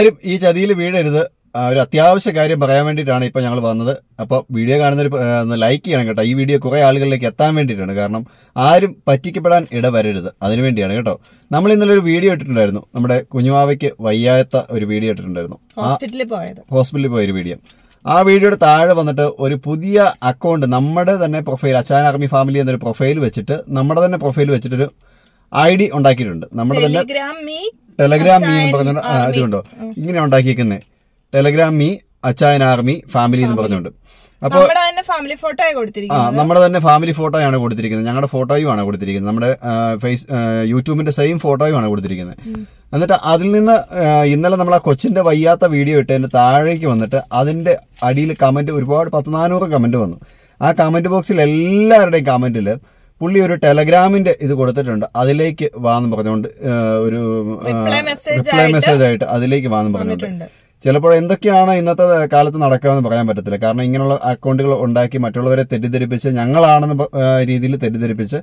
ആരും ഈ ചതിയിൽ വീഴരുത് ഒരു അത്യാവശ്യ കാര്യം പറയാൻ വേണ്ടിയിട്ടാണ് ഇപ്പോൾ ഞങ്ങൾ വന്നത് അപ്പോൾ വീഡിയോ കാണുന്നവർ ലൈക്ക് ചെയ്യണം കേട്ടോ ഈ വീഡിയോ കുറേ ആളുകളിലേക്ക് എത്താൻ വേണ്ടിയിട്ടാണ് കാരണം ആരും പറ്റിക്കപ്പെടാൻ ഇടവരരുത് അതിനുവേണ്ടിയാണ് കേട്ടോ നമ്മൾ ഇന്നലെ ഒരു വീഡിയോ ഇട്ടിട്ടുണ്ടായിരുന്നു നമ്മുടെ കുഞ്ഞുമാവയ്ക്ക് വയ്യാത്ത ഒരു വീഡിയോ ഇട്ടിട്ടുണ്ടായിരുന്നു ഹോസ്പിറ്റലിൽ പോയത് ഹോസ്പിറ്റലിൽ പോയൊരു വീഡിയോ ആ വീഡിയോയുടെ താഴെ വന്നിട്ട് ഒരു പുതിയ അക്കൗണ്ട് നമ്മുടെ തന്നെ പ്രൊഫൈൽ അച്ചാൻ ആർമി ഫാമിലി എന്നൊരു പ്രൊഫൈൽ വെച്ചിട്ട് നമ്മുടെ തന്നെ പ്രൊഫൈൽ വെച്ചിട്ടൊരു ഐ ഡി ഉണ്ടാക്കിയിട്ടുണ്ട് നമ്മുടെ തന്നെ ടെലഗ്രാം മീ എന്ന് പറഞ്ഞ ഇതുണ്ടോ ഇങ്ങനെ ഉണ്ടാക്കിയിരിക്കുന്നത് telegram me Achayan army family എന്ന് പറഞ്ഞുകൊണ്ട് അപ്പൊ നമ്മുടെ തന്നെ ഫാമിലി ഫോട്ടോ ആ കൊടുത്തിരിക്കുന്നത് നമ്മുടെ തന്നെ ഫാമിലി ഫോട്ടോയാണ് കൊടുത്തിരിക്കുന്നത് ഞങ്ങളുടെ ഫോട്ടോയുമാണ് കൊടുത്തിരിക്കുന്നത് നമ്മുടെ ഫേസ് യൂട്യൂബിന്റെ സെയിം ഫോട്ടോയും ആണ് കൊടുത്തിരിക്കുന്നത് എന്നിട്ട് അതിൽ നിന്ന് ഇന്നലെ നമ്മൾ ആ കൊച്ചിന്റെ വയ്യാത്ത വീഡിയോ ഇട്ടതിന്റെ താഴേക്ക് വന്നിട്ട് അതിന്റെ അടിയിൽ കമന്റ് ഒരുപാട് പത്ത് നാനൂറ് കമന്റ് വന്നു ആ കമന്റ് ബോക്സിൽ എല്ലാവരുടെയും കമന്റിൽ പുള്ളി ഒരു ടെലഗ്രാമിന്റെ ഇത് കൊടുത്തിട്ടുണ്ട് അതിലേക്ക് വാന്ന് പറഞ്ഞുകൊണ്ട് ഒരു റിപ്ലൈ മെസ്സേജ് ആയിട്ട് അതിലേക്ക് വാന്ന് പറഞ്ഞിട്ടുണ്ട് ചിലപ്പോൾ എന്തൊക്കെയാണ് ഇന്നത്തെ കാലത്ത് നടക്കുകയെന്ന് പറയാൻ പറ്റത്തില്ല കാരണം ഇങ്ങനെയുള്ള അക്കൗണ്ടുകൾ ഉണ്ടാക്കി മറ്റുള്ളവരെ തെറ്റിദ്ധരിപ്പിച്ച് ഞങ്ങളാണെന്ന രീതിയിൽ തെറ്റിദ്ധരിപ്പിച്ച്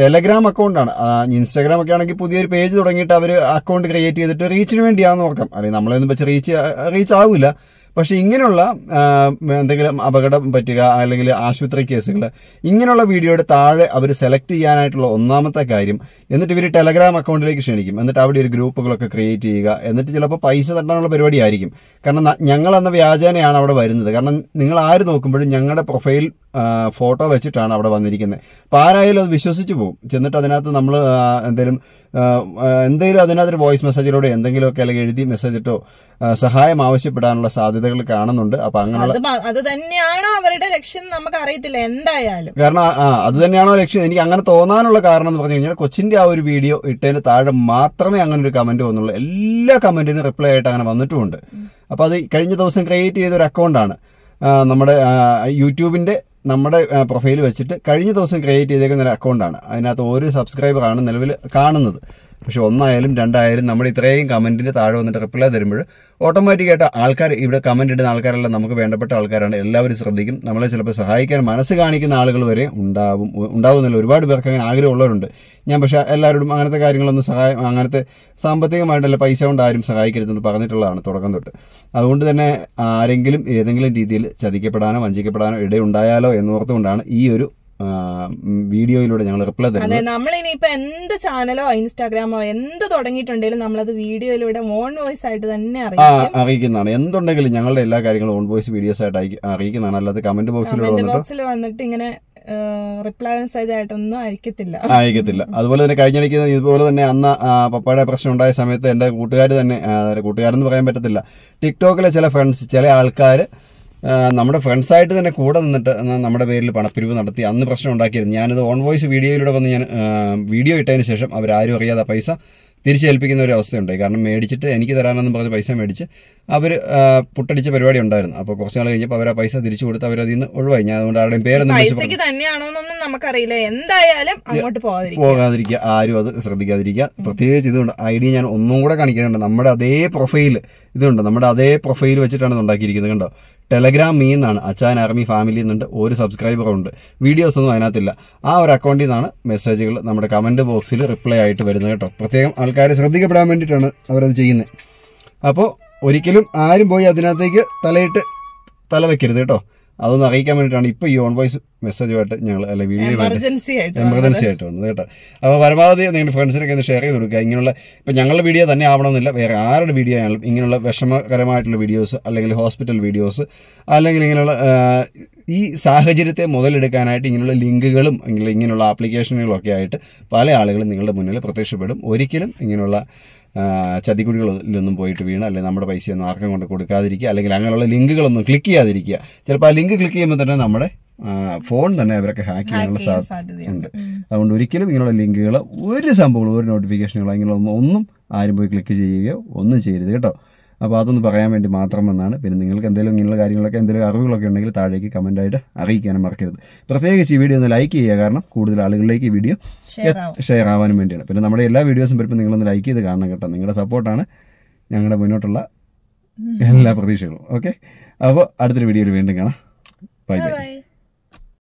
ടെലഗ്രാം അക്കൗണ്ടാണ് ഇൻസ്റ്റാഗ്രാം ഒക്കെ ആണെങ്കിൽ പുതിയൊരു പേജ് തുടങ്ങിയിട്ട് അവർ അക്കൗണ്ട് ക്രിയേറ്റ് ചെയ്തിട്ട് റീച്ചിന് വേണ്ടിയാണെന്ന് നോക്കാം അല്ലെങ്കിൽ നമ്മളെന്ന് വെച്ച് റീച്ച് റീച്ച് ആവില്ല പക്ഷേ ഇങ്ങനെയുള്ള എന്തെങ്കിലും അപകടം പറ്റുക അല്ലെങ്കിൽ ആശുപത്രി കേസുകൾ ഇങ്ങനെയുള്ള വീഡിയോയുടെ താഴെ അവർ സെലക്ട് ചെയ്യാനായിട്ടുള്ള ഒന്നാമത്തെ കാര്യം എന്നിട്ട് ഇവർ ടെലഗ്രാം അക്കൗണ്ടിലേക്ക് ക്ഷണിക്കും എന്നിട്ട് അവിടെ ഒരു ഗ്രൂപ്പുകളൊക്കെ ക്രിയേറ്റ് ചെയ്യുക എന്നിട്ട് ചിലപ്പോൾ പൈസ തട്ടാനുള്ള പരിപാടി ആയിരിക്കും കാരണം ഞങ്ങൾ എന്ന വ്യാജേനയാണ് അവിടെ വരുന്നത് കാരണം നിങ്ങൾ ആര് നോക്കുമ്പോഴും ഞങ്ങളുടെ പ്രൊഫൈൽ ഫോട്ടോ വെച്ചിട്ടാണ് അവിടെ വന്നിരിക്കുന്നത് അപ്പം ആരായാലും അത് വിശ്വസിച്ച് പോകും ചെന്നിട്ട് അതിനകത്ത് നമ്മൾ എന്തെങ്കിലും എന്തെങ്കിലും ഒരു വോയിസ് മെസ്സേജിലൂടെ എന്തെങ്കിലുമൊക്കെ അല്ലെങ്കിൽ എഴുതി മെസ്സേജ് ഇട്ടോ സഹായം ആവശ്യപ്പെടാനുള്ള സാധ്യതകൾ കാണുന്നുണ്ട് അപ്പോൾ അങ്ങനെയുള്ള അത് തന്നെയാണോ അവരുടെ ലക്ഷ്യം നമുക്ക് അറിയത്തില്ല എന്തായാലും കാരണം ആ അത് തന്നെയാണോ ലക്ഷ്യം എനിക്ക് അങ്ങനെ തോന്നാനുള്ള കാരണം എന്ന് പറഞ്ഞു കഴിഞ്ഞാൽ കൊച്ചിൻ്റെ ആ ഒരു വീഡിയോ ഇട്ടതിന് താഴെ മാത്രമേ അങ്ങനെ ഒരു കമന്റ് വന്നുള്ളൂ എല്ലാ കമന്റിനും റിപ്ലൈ ആയിട്ട് അങ്ങനെ വന്നിട്ടുമുണ്ട് അപ്പോൾ അത് കഴിഞ്ഞ ദിവസം ക്രിയേറ്റ് ചെയ്ത ഒരു അക്കൗണ്ടാണ് നമ്മുടെ യൂട്യൂബിൻ്റെ നമ്മുടെ പ്രൊഫൈൽ വെച്ചിട്ട് കഴിഞ്ഞ ദിവസം ക്രിയേറ്റ് ചെയ്തേക്കുന്ന ഒരു അക്കൗണ്ടാണ് അതിനകത്ത് ഒരു സബ്സ്ക്രൈബറാണ് നിലവിൽ കാണുന്നത് പക്ഷേ ഒന്നായാലും രണ്ടായാലും നമ്മൾ ഇത്രയും കമൻറ്റിന് താഴെ വന്നിട്ട് റിപ്ലൈ തരുമ്പോൾ ഓട്ടോമാറ്റിക്കായിട്ട് ആൾക്കാർ ഇവിടെ കമൻറ്റ് ഇടുന്ന ആൾക്കാരെല്ലാം നമുക്ക് വേണ്ടപ്പെട്ട ആൾക്കാരാണ് എല്ലാവരും ശ്രദ്ധിക്കും നമ്മളെ ചിലപ്പോൾ സഹായിക്കാൻ മനസ്സ് കാണിക്കുന്ന ആളുകൾ വരെ ഉണ്ടാവും ഉണ്ടാവുന്നില്ല ഒരുപാട് പേർക്ക് അങ്ങനെ ആഗ്രഹമുള്ളവരുണ്ട് ഞാൻ പക്ഷേ എല്ലാവരോടും അങ്ങനത്തെ കാര്യങ്ങളൊന്നും സഹായം അങ്ങനത്തെ സാമ്പത്തികമായിട്ടല്ല പൈസ കൊണ്ട് ആരും സഹായിക്കരുതെന്ന് പറഞ്ഞിട്ടുള്ളതാണ് തുടക്കം തൊട്ട് അതുകൊണ്ട് തന്നെ ആരെങ്കിലും ഏതെങ്കിലും രീതിയിൽ ചതിക്കപ്പെടാനോ വഞ്ചിക്കപ്പെടാനോ ഇടയുണ്ടായാലോ എന്നോർത്തുകൊണ്ടാണ് ഈ ഒരു വീഡിയോയിലൂടെ ഞങ്ങൾ റിപ്ലൈ അതെ നമ്മൾ ഇനിയിപ്പോ എന്ത് ചാനലോ ഇൻസ്റ്റാഗ്രാമോ എന്ത് തുടങ്ങിയിട്ടുണ്ടെങ്കിലും നമ്മളത് വീഡിയോയിലൂടെ ഓൺ വോയിസ് ആയിട്ട് തന്നെ അറിയിക്കുന്നതാണ് എന്തുണ്ടെങ്കിലും ഞങ്ങളുടെ എല്ലാ കാര്യങ്ങളും ഓൺ വോയിസ് വീഡിയോസ് ആയിട്ട് അറിയിക്കുന്നതാണ് അല്ലാതെ കമന്റ് ബോക്സിൽ വന്നിട്ട് ഇങ്ങനെ റിപ്ലൈ മെസ്സേജ് ആയിട്ടൊന്നും അയക്കത്തില്ല അയക്കത്തില്ല അതുപോലെ തന്നെ കഴിഞ്ഞിടയ്ക്ക് ഇതുപോലെ തന്നെ അന്ന് പപ്പയുടെ പ്രശ്നം ഉണ്ടായ സമയത്ത് എന്റെ കൂട്ടുകാർ തന്നെ കൂട്ടുകാരെന്ന് പറയാൻ പറ്റത്തില്ല ടിക്ടോക്കിലെ ചില ഫ്രണ്ട്സ് ചില ആൾക്കാർ നമ്മുടെ ഫ്രണ്ട്സായിട്ട് തന്നെ കൂടെ നിന്നിട്ട് നമ്മുടെ പേരിൽ പണപ്പിരിവ് നടത്തി അന്ന് പ്രശ്നം ഉണ്ടാക്കിയിരുന്നു ഞാനത് ഓൺ വോയിസ് വീഡിയോയിലൂടെ വന്ന് ഞാൻ വീഡിയോ ഇട്ടതിന് ശേഷം അവരാരും അറിയാതെ പൈസ തിരിച്ചേൽപ്പിക്കുന്ന ഒരു അവസ്ഥയുണ്ടായി കാരണം മേടിച്ചിട്ട് എനിക്ക് തരാനെന്ന് പറഞ്ഞ് പൈസ മേടിച്ച് അവർ പുട്ടടിച്ച പരിപാടി ഉണ്ടായിരുന്നു അപ്പോൾ കുറച്ച് നാൾ കഴിഞ്ഞപ്പോൾ അവർ ആ പൈസ തിരിച്ചു കൊടുത്ത് അവർ അതിൽ നിന്ന് ഒഴിവായി ഞാൻ അതുകൊണ്ട് ആരുടെയും പേരൊന്നും നമുക്കറിയില്ല എന്തായാലും അങ്ങോട്ട് പോകാതിരിക്കുക ആരും അത് ശ്രദ്ധിക്കാതിരിക്കുക പ്രത്യേകിച്ച് ഇതുകൊണ്ട് ഐ ഡി ഞാൻ ഒന്നും കൂടെ കാണിക്കുന്നുണ്ട് നമ്മുടെ അതേ പ്രൊഫൈൽ ഇതുണ്ട് നമ്മുടെ അതേ പ്രൊഫൈൽ വെച്ചിട്ടാണ് ഉണ്ടാക്കിയിരിക്കുന്നത് കണ്ടോ ടെലഗ്രാം മീ എന്നാണ് അച്ചാൻ ആർമി ഫാമിലി എന്നുണ്ട് ഒരു ഉണ്ട് വീഡിയോസ് ഒന്നും അതിനകത്തില്ല ആ ഒരു അക്കൗണ്ടിൽ നിന്നാണ് മെസ്സേജുകൾ നമ്മുടെ കമൻറ്റ് ബോക്സിൽ റിപ്ലൈ ആയിട്ട് വരുന്നത് കേട്ടോ പ്രത്യേകം ആൾക്കാർ ശ്രദ്ധിക്കപ്പെടാൻ വേണ്ടിയിട്ടാണ് അവരത് ചെയ്യുന്നത് അപ്പോൾ ഒരിക്കലും ആരും പോയി അതിനകത്തേക്ക് തലയിട്ട് തല വെക്കരുത് കേട്ടോ അതൊന്ന് അറിയിക്കാൻ വേണ്ടിയിട്ടാണ് ഇപ്പൊ ഈ ഓൺ വോയിസ് മെസ്സേജുമായിട്ട് ഞങ്ങൾ അല്ലെ വീഡിയോ എമർജൻസി ആയിട്ട് വന്നത് കേട്ടോ അപ്പോൾ പരമാവധി നിങ്ങളുടെ ഫ്രണ്ട്സിനൊക്കെ ഒന്ന് ഷെയർ ചെയ്ത് കൊടുക്കുക ഇങ്ങനെയുള്ള ഇപ്പൊ ഞങ്ങളുടെ വീഡിയോ തന്നെ ആവണമെന്നില്ല വേറെ ആരുടെ വീഡിയോ ആണെങ്കിലും ഇങ്ങനെയുള്ള വിഷമകരമായിട്ടുള്ള വീഡിയോസ് അല്ലെങ്കിൽ ഹോസ്പിറ്റൽ വീഡിയോസ് അല്ലെങ്കിൽ ഇങ്ങനെയുള്ള ഈ സാഹചര്യത്തെ മുതലെടുക്കാനായിട്ട് ഇങ്ങനെയുള്ള ലിങ്കുകളും ഇങ്ങനെയുള്ള ആപ്ലിക്കേഷനുകളൊക്കെ ആയിട്ട് പല ആളുകളും നിങ്ങളുടെ മുന്നിൽ പ്രത്യക്ഷപ്പെടും ഒരിക്കലും ഇങ്ങനെയുള്ള ചതിക്കുഴികളിലൊന്നും പോയിട്ട് വീണ് അല്ലെങ്കിൽ നമ്മുടെ പൈസയൊന്നും ആർക്കും കൊണ്ട് കൊടുക്കാതിരിക്കുക അല്ലെങ്കിൽ അങ്ങനെയുള്ള ലിങ്കുകളൊന്നും ക്ലിക്ക് ചെയ്യാതിരിക്കുക ചിലപ്പോൾ ആ ലിങ്ക് ക്ലിക്ക് ചെയ്യുമ്പോൾ തന്നെ നമ്മുടെ ഫോൺ തന്നെ അവരൊക്കെ ഹാക്ക് ചെയ്യാനുള്ള സാധ്യതയുണ്ട് അതുകൊണ്ട് ഒരിക്കലും ഇങ്ങനെയുള്ള ലിങ്കുകൾ ഒരു സംഭവങ്ങളും ഒരു നോട്ടിഫിക്കേഷനുകളോ ഇങ്ങനെയുള്ള ഒന്നും ആരും പോയി ക്ലിക്ക് ചെയ്യുകയോ ഒന്നും ചെയ്യരുത് കേട്ടോ അപ്പോൾ അതൊന്ന് പറയാൻ വേണ്ടി മാത്രം വന്നാണ് പിന്നെ നിങ്ങൾക്ക് എന്തെങ്കിലും ഇങ്ങനെയുള്ള കാര്യങ്ങളൊക്കെ എന്തെങ്കിലും അറിവുകളൊക്കെ ഉണ്ടെങ്കിൽ താഴേക്ക് കമൻറ്റായിട്ട് അറിയിക്കാനും മറക്കരുത് പ്രത്യേകിച്ച് ഈ വീഡിയോ ഒന്ന് ലൈക്ക് ചെയ്യുക കാരണം കൂടുതൽ ആളുകളിലേക്ക് ഈ വീഡിയോ ഷെയർ ആവാനും വേണ്ടിയാണ് പിന്നെ നമ്മുടെ എല്ലാ വീഡിയോസും വരുമ്പോൾ നിങ്ങളൊന്ന് ലൈക്ക് ചെയ്ത് കാണണം കേട്ടോ നിങ്ങളുടെ സപ്പോർട്ടാണ് ഞങ്ങളുടെ മുന്നോട്ടുള്ള എല്ലാ പ്രതീക്ഷകളും ഓക്കെ അപ്പോൾ അടുത്തൊരു വീഡിയോയിൽ വീണ്ടും കാണാം ബൈ ബൈ